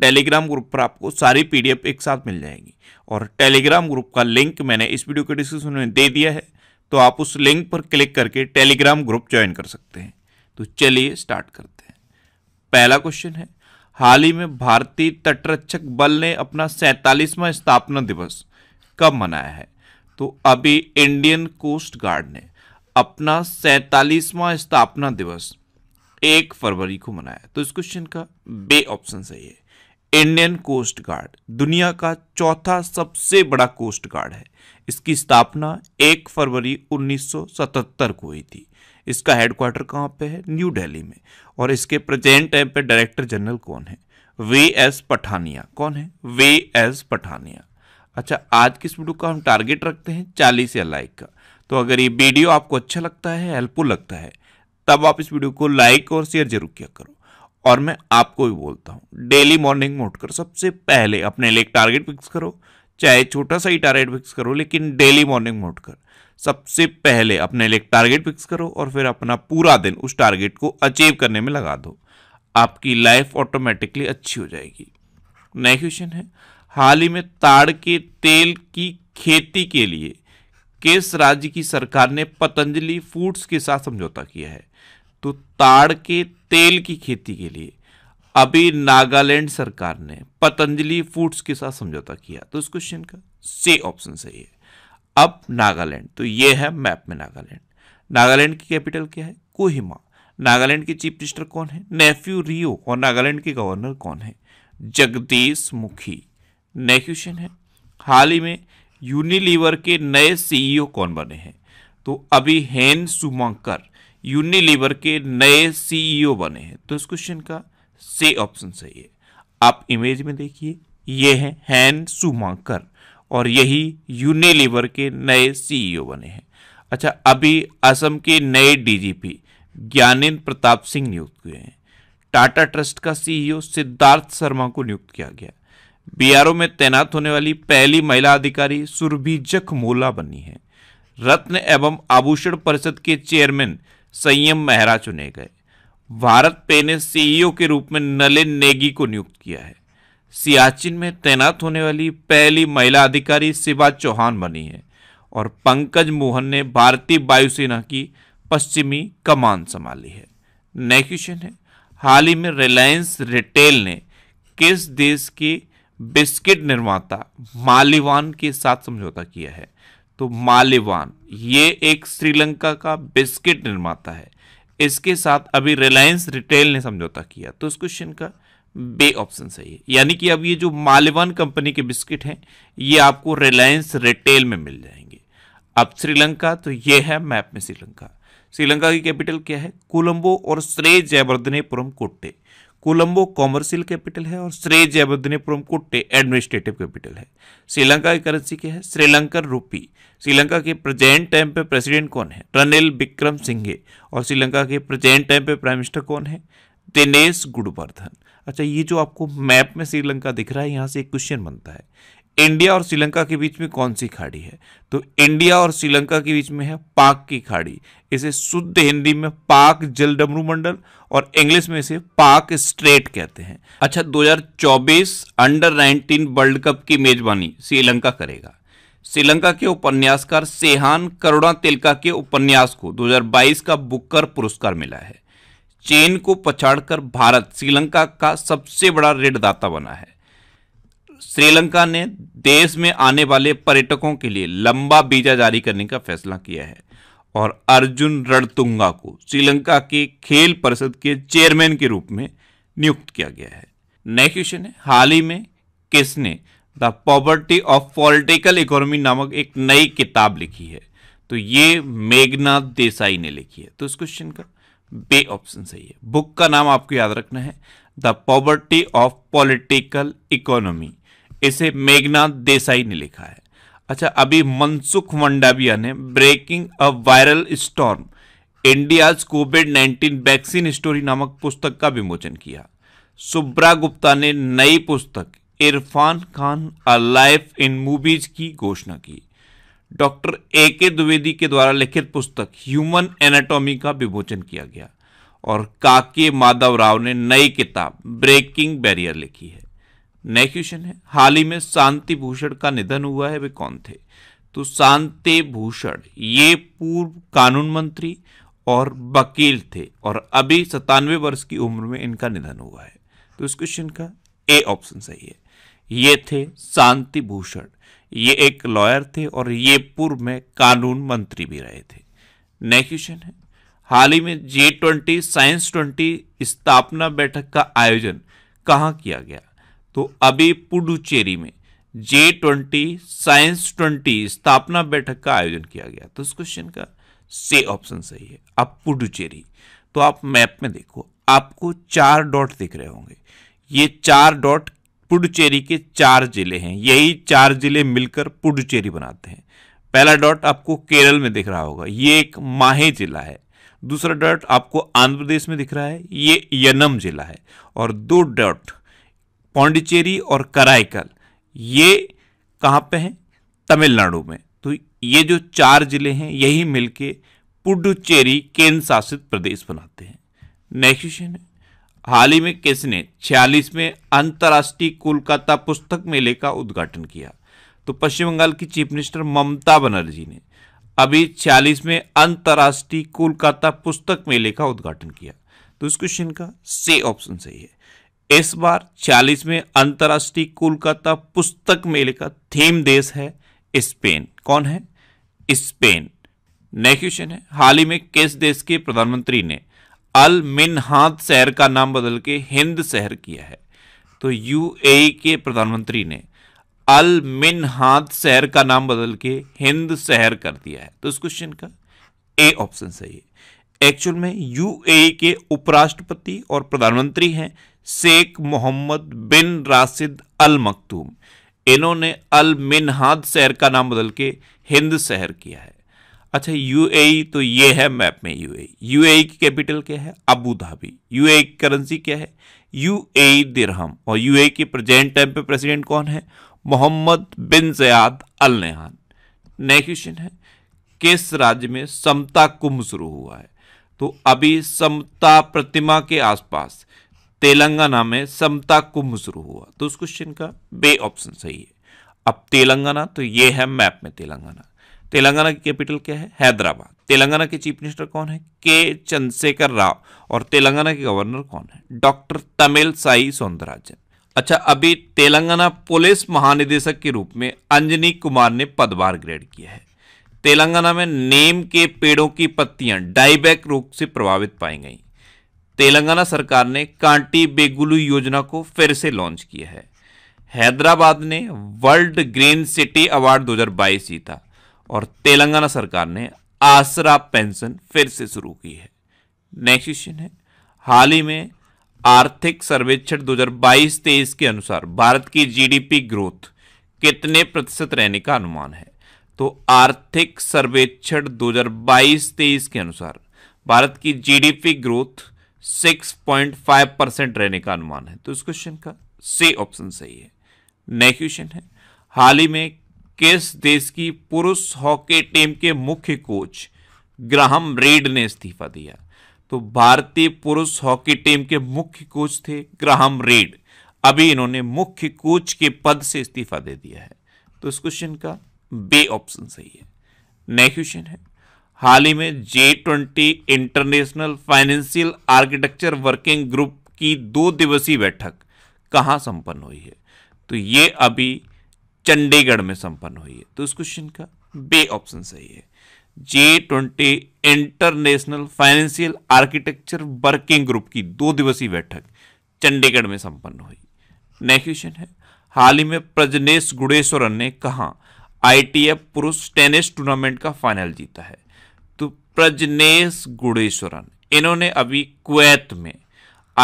Telegram group पर आपको सारी पीडीएफ एक साथ मिल जाएगी और टेलीग्राम ग्रुप का लिंक मैंने इस वीडियो के डिस्क्रिप्शन में दे दिया है तो आप उस लिंक पर क्लिक करके टेलीग्राम ग्रुप ज्वाइन कर सकते हैं तो चलिए स्टार्ट करते हैं पहला क्वेश्चन है हाल ही में भारतीय तटरक्षक बल ने अपना सैतालीसवां स्थापना दिवस कब मनाया है तो अभी इंडियन कोस्ट गार्ड ने अपना सैतालीसवां स्थापना दिवस एक फरवरी को मनाया तो इस क्वेश्चन का बे ऑप्शन सही है इंडियन कोस्ट गार्ड दुनिया का चौथा सबसे बड़ा कोस्ट गार्ड है इसकी स्थापना 1 फरवरी 1977 को हुई थी इसका हेडक्वार्टर कहाँ पे है न्यू दिल्ली में और इसके प्रेजेंट टाइम पे डायरेक्टर जनरल कौन है वी एस पठानिया कौन है वी एस पठानिया अच्छा आज किस वीडियो का हम टारगेट रखते हैं चालीस या लाइक का तो अगर ये वीडियो आपको अच्छा लगता है हेल्पफुल लगता है तब आप इस वीडियो को लाइक और शेयर जरूर किया करो और मैं आपको भी बोलता हूँ डेली मॉर्निंग में उठकर सबसे पहले अपने लिए एक टारगेट फिक्स करो चाहे छोटा सा ही टारगेट फिक्स करो लेकिन डेली मॉर्निंग में उठकर सबसे पहले अपने लिए एक टारगेट फिक्स करो और फिर अपना पूरा दिन उस टारगेट को अचीव करने में लगा दो आपकी लाइफ ऑटोमेटिकली अच्छी हो जाएगी नेक्स्ट क्वेश्चन है हाल ही में ताड़ के तेल की खेती के लिए किस राज्य की सरकार ने पतंजलि फूड्स के साथ समझौता किया है तो ताड़ के तेल की खेती के लिए अभी नागालैंड सरकार ने पतंजलि फूड्स के साथ समझौता किया तो इस क्वेश्चन का से ऑप्शन सही है अब नागालैंड तो ये है मैप में नागालैंड नागालैंड की कैपिटल क्या है कोहिमा नागालैंड के चीफ मिनिस्टर कौन है नेफ्यू रियो और नागालैंड के गवर्नर कौन है जगदीश मुखी नेक्स्ट क्वेश्चन है हाल ही में यूनिलीवर के नए सीईओ e कौन बने हैं तो अभी हेन सुमांकर यूनिलीवर के नए सीईओ e बने हैं तो इस क्वेश्चन का से ऑप्शन सही है आप इमेज में देखिए ये हैं सुमाकर और यही यूनिलीवर के नए सीईओ e बने हैं अच्छा अभी असम के नए डीजीपी ज्ञानेन्द्र प्रताप सिंह नियुक्त हुए हैं टाटा ट्रस्ट का सीईओ e सिद्धार्थ शर्मा को नियुक्त किया गया बीआरओ में तैनात होने वाली पहली महिला अधिकारी सुरभि जखमोला बनी है रत्न एवं आभूषण परिषद के चेयरमैन संयम मेहरा चुने गए भारत पे ने सीईओ के रूप में नलिन नेगी को नियुक्त किया है सियाचिन में तैनात होने वाली पहली महिला अधिकारी शिवा चौहान बनी है और पंकज मोहन ने भारतीय वायुसेना की पश्चिमी कमान संभाली है नेक्स्ट क्वेश्चन है हाल ही में रिलायंस रिटेल ने किस देश के बिस्किट निर्माता मालिवान के साथ समझौता किया है तो मालिवान ये एक श्रीलंका का बिस्किट निर्माता है इसके साथ अभी रिलायंस रिटेल ने समझौता किया तो इस क्वेश्चन का बे ऑप्शन सही है यानी कि अब ये जो मालिवान कंपनी के बिस्किट हैं ये आपको रिलायंस रिटेल में मिल जाएंगे अब श्रीलंका तो ये है मैप में श्रीलंका श्रीलंका की कैपिटल क्या है कोलंबो और श्रेय जयवर्धनेपुरम कोट्टे कोलंबो कॉमर्शियल कैपिटल है और श्रे जयवर्धनेपुरम कोट्टे एडमिनिस्ट्रेटिव कैपिटल है श्रीलंका की करेंसी क्या है श्रीलंकन रूपी श्रीलंका के प्रेजेंट टाइम पे प्रेसिडेंट कौन है रनिल विक्रम सिंघे और श्रीलंका के प्रेजेंट टाइम पे प्राइम मिनिस्टर कौन है दिनेश गुडवर्धन अच्छा ये जो आपको मैप में श्रीलंका दिख रहा है यहाँ से एक क्वेश्चन बनता है इंडिया और श्रीलंका के बीच में कौन सी खाड़ी है तो इंडिया और श्रीलंका के बीच में है पाक की खाड़ी इसे शुद्ध हिंदी में पाक जल डमरू मंडल और इंग्लिश में इसे पाक स्ट्रेट कहते हैं अच्छा 2024 अंडर 19 वर्ल्ड कप की मेजबानी श्रीलंका करेगा श्रीलंका के उपन्यासकार सेहान करुणा तिलका के उपन्यास को 2022 का बुकर पुरस्कार मिला है चीन को पछाड़कर भारत श्रीलंका का सबसे बड़ा ऋणदाता बना है श्रीलंका ने देश में आने वाले पर्यटकों के लिए लंबा वीजा जारी करने का फैसला किया है और अर्जुन रणतुंगा को श्रीलंका के खेल परिषद के चेयरमैन के रूप में नियुक्त किया गया है नेक्स्ट क्वेश्चन है हाल ही में किसने the poverty of political economy नामक एक नई किताब लिखी है तो ये मेघना देसाई ने लिखी है तो इस क्वेश्चन का बे ऑप्शन सही है बुक का नाम आपको याद रखना है the poverty of political economy इसे मेघनाथ देसाई ने लिखा है अच्छा अभी मनसुख मंडाविया ने breaking a viral storm India's COVID 19 vaccine story नामक पुस्तक का विमोचन किया सुब्रा गुप्ता ने नई पुस्तक Irfan Khan a life in movies की घोषणा की डॉक्टर ए के द्विवेदी के द्वारा लिखित पुस्तक ह्यूमन एनाटॉमी का विमोचन किया गया और काके माधव राव ने नई किताब ब्रेकिंग बैरियर लिखी है नए क्वेश्चन है हाल ही में शांति भूषण का निधन हुआ है वे कौन थे तो शांति भूषण ये पूर्व कानून मंत्री और वकील थे और अभी सतानवे वर्ष की उम्र में इनका निधन हुआ है तो इस क्वेश्चन का ए ऑप्शन सही है ये थे शांति भूषण ये एक लॉयर थे और ये पूर्व में कानून मंत्री भी रहे थे नेक्स्ट क्वेश्चन है हाल ही में जे ट्वेंटी साइंस ट्वेंटी स्थापना बैठक का आयोजन कहाँ किया गया तो अभी पुडुचेरी में जे ट्वेंटी साइंस ट्वेंटी स्थापना बैठक का आयोजन किया गया तो इस क्वेश्चन का से ऑप्शन सही है अब पुडुचेरी तो आप मैप में देखो आपको चार डॉट दिख रहे होंगे ये चार डॉट पुडुचेरी के चार जिले हैं यही चार जिले मिलकर पुडुचेरी बनाते हैं पहला डॉट आपको केरल में दिख रहा होगा ये एक माहे जिला है दूसरा डॉट आपको आंध्र प्रदेश में दिख रहा है ये यनम जिला है और दो डॉट पौंडिचेरी और कराईकल ये कहाँ पे हैं तमिलनाडु में तो ये जो चार ज़िले हैं यही मिलके पुडुचेरी केंद्र शासित प्रदेश बनाते हैं नेक्स्ट क्वेश्चन है हाल ही में किसने छियालीस में अंतर्राष्ट्रीय कोलकाता पुस्तक मेले का उद्घाटन किया तो पश्चिम बंगाल की चीफ मिनिस्टर ममता बनर्जी ने अभी छियालीस में अंतर्राष्ट्रीय कोलकाता पुस्तक मेले का उद्घाटन किया तो इस क्वेश्चन का से ऑप्शन सही है इस बार चालीसवें अंतर्राष्ट्रीय कोलकाता पुस्तक मेले का थीम देश है स्पेन कौन है स्पेन नेक्स्ट क्वेश्चन है हाल ही में किस देश के प्रधानमंत्री ने अल हाथ शहर का नाम बदल के हिंद शहर किया है तो यूएई के प्रधानमंत्री ने अल हाथ शहर का नाम बदल के हिंद शहर कर दिया है तो इस क्वेश्चन का ए ऑप्शन सही है एक्चुअल में यूएई e के उपराष्ट्रपति और प्रधानमंत्री हैं शेख मोहम्मद बिन राशिद अल मखतूम इन्होंने अल मिनहाद शहर का नाम बदल के हिंद शहर किया है अच्छा यूएई e तो ये है मैप में यूएई यूएई e। की कैपिटल क्या है अबू धाबी यूएई की करेंसी क्या है यूएई दिरहम और यूएई के प्रेजेंट टाइम पे प्रेसिडेंट कौन है मोहम्मद बिन जयाद अल नेहान नेक्स्ट क्वेश्चन है किस राज्य में समता कुंभ शुरू हुआ है तो अभी समता प्रतिमा के आसपास तेलंगाना में समता कुंभ शुरू हुआ तो उस क्वेश्चन का बे ऑप्शन सही है अब तेलंगाना तो ये है मैप में तेलंगाना तेलंगाना की कैपिटल क्या है हैदराबाद तेलंगाना के चीफ मिनिस्टर कौन है के चंद्रशेखर राव और तेलंगाना के गवर्नर कौन है डॉक्टर तमिल साई सौंदराजन अच्छा अभी तेलंगाना पुलिस महानिदेशक के रूप में अंजनी कुमार ने पदभार ग्रहण किया है तेलंगाना में नीम के पेड़ों की पत्तियां डाईबैक रोग से प्रभावित पाई गई तेलंगाना सरकार ने कांटी बेगुलू योजना को फिर से लॉन्च किया है हैदराबाद ने वर्ल्ड ग्रीन सिटी अवार्ड 2022 जीता और तेलंगाना सरकार ने आसरा पेंशन फिर से शुरू की है नेक्स्ट क्वेश्चन है हाल ही में आर्थिक सर्वेक्षण 2022-23 के अनुसार भारत की जीडीपी ग्रोथ कितने प्रतिशत रहने का अनुमान है तो आर्थिक सर्वेक्षण 2022-23 के अनुसार भारत की जीडीपी ग्रोथ 6.5 परसेंट रहने का अनुमान है तो इस क्वेश्चन का सी ऑप्शन सही है नेक्स्ट क्वेश्चन है हाल ही में किस देश की पुरुष हॉकी टीम के मुख्य कोच ग्राहम रीड ने इस्तीफा दिया तो भारतीय पुरुष हॉकी टीम के मुख्य कोच थे ग्राहम रीड अभी इन्होंने मुख्य कोच के पद से इस्तीफा दे दिया है तो इस क्वेश्चन का बे ऑप्शन सही है नेक्स्ट क्वेश्चन है हाल ही में G twenty international financial architecture working group की दो दिवसीय बैठक कहाँ संपन्न हुई है तो ये अभी चंडीगढ़ में संपन्न हुई है तो इस क्वेश्चन का बे ऑप्शन सही है G twenty international financial architecture working group की दो दिवसीय बैठक चंडीगढ़ में संपन्न हुई नेक्स्ट क्वेश्चन है हाल ही में प्रजनेश गुड़ेश्वरन ने कहा आईटीएफ पुरुष टेनिस टूर्नामेंट का फाइनल जीता है तो प्रजनेश गुड़ेश्वरन इन्होंने अभी कुवैत में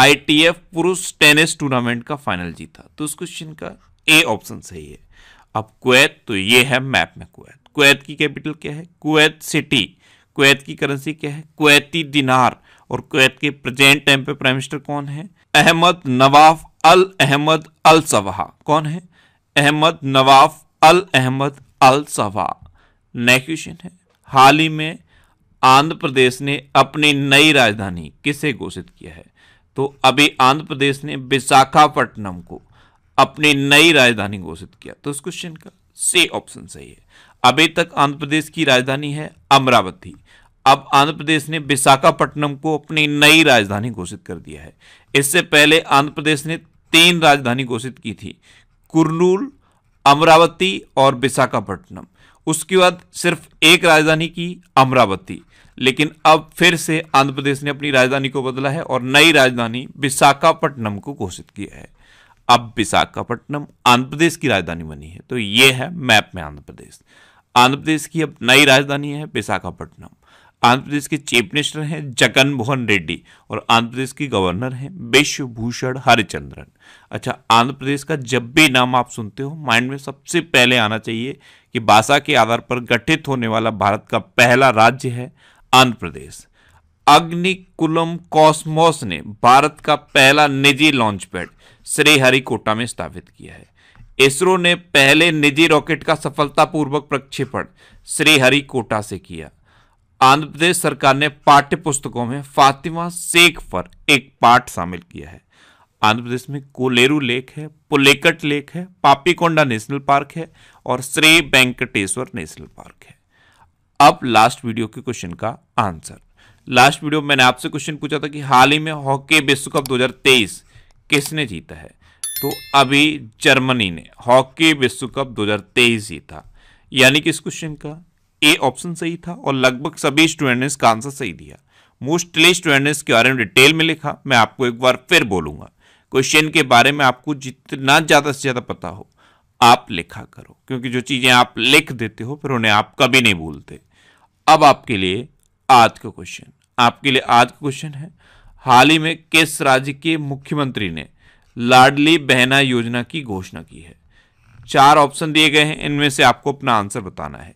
आईटीएफ पुरुष टेनिस टूर्नामेंट का फाइनल जीता तो उस क्वेश्चन का ए ऑप्शन सही है अब कुवैत तो ये है मैप में कुवैत कुवैत की कैपिटल क्या है कुवैत सिटी कुवैत की करेंसी क्या है कुवैती दिनार और कुवैत के प्रेजेंट टाइम पे प्राइम मिनिस्टर कौन है अहमद नवाफ अल अहमद अल सवाहा कौन है Ahmad Nawaf Al Ahmad Al Sabah next question है हाल ही में आंध्र प्रदेश ने अपनी नई राजधानी किसे घोषित किया है तो अभी आंध्र प्रदेश ने विशाखापट्टनम को अपनी नई राजधानी घोषित किया तो इस क्वेश्चन का सी ऑप्शन सही है अभी तक आंध्र प्रदेश की राजधानी है अमरावती अब आंध्र प्रदेश ने विशाखापट्टनम को अपनी नई राजधानी घोषित कर दिया है इससे पहले आंध्र प्रदेश ने तीन राजधानी घोषित की थी कुरनूल अमरावती और विशाखापट्टनम उसके बाद सिर्फ एक राजधानी की अमरावती लेकिन अब फिर से आंध्र प्रदेश ने अपनी राजधानी को बदला है और नई राजधानी विशाखापट्टनम को घोषित किया है अब विशाखापट्टनम आंध्र प्रदेश की राजधानी बनी है तो यह है मैप में आंध्र प्रदेश आंध्र प्रदेश की अब नई राजधानी है विशाखापट्टनम आंध्र प्रदेश के चीफ मिनिस्टर हैं जगन मोहन रेड्डी और आंध्र प्रदेश की गवर्नर हैं विश्वभूषण हरिचंद्रन अच्छा आंध्र प्रदेश का जब भी नाम आप सुनते हो माइंड में सबसे पहले आना चाहिए कि भाषा के आधार पर गठित होने वाला भारत का पहला राज्य है आंध्र प्रदेश अग्निकुलम कॉस्मोस ने भारत का पहला निजी लॉन्च पैड श्रीहरिकोटा में स्थापित किया है इसरो ने पहले निजी रॉकेट का सफलतापूर्वक प्रक्षेपण श्रीहरिकोटा से किया आंध्र प्रदेश सरकार ने पाठ्य पुस्तकों में फातिमा शेख पर एक पाठ शामिल किया है आंध्र प्रदेश में कोलेरू लेक है पुलेकट लेक है पापीकोंडा नेशनल पार्क है और श्री वेंकटेश्वर नेशनल पार्क है अब लास्ट वीडियो के क्वेश्चन का आंसर लास्ट वीडियो में मैंने आपसे क्वेश्चन पूछा था कि हाल ही में हॉकी विश्व कप 2023 किसने जीता है तो अभी जर्मनी ने हॉकी विश्व कप 2023 जीता यानी कि इस क्वेश्चन का ए ऑप्शन सही था और लगभग सभी स्टूडेंट ने इसका आंसर सही दिया मोस्टली स्टूडेंट ने इसके बारे में डिटेल में लिखा मैं आपको एक बार फिर बोलूंगा क्वेश्चन के बारे में आपको जितना ज़्यादा से ज़्यादा पता हो आप लिखा करो क्योंकि जो चीज़ें आप लिख देते हो फिर उन्हें आप कभी नहीं भूलते अब आपके लिए आज का क्वेश्चन आपके लिए आज का क्वेश्चन है हाल ही में किस राज्य के मुख्यमंत्री ने लाडली बहना योजना की घोषणा की है चार ऑप्शन दिए गए हैं इनमें से आपको अपना आंसर बताना है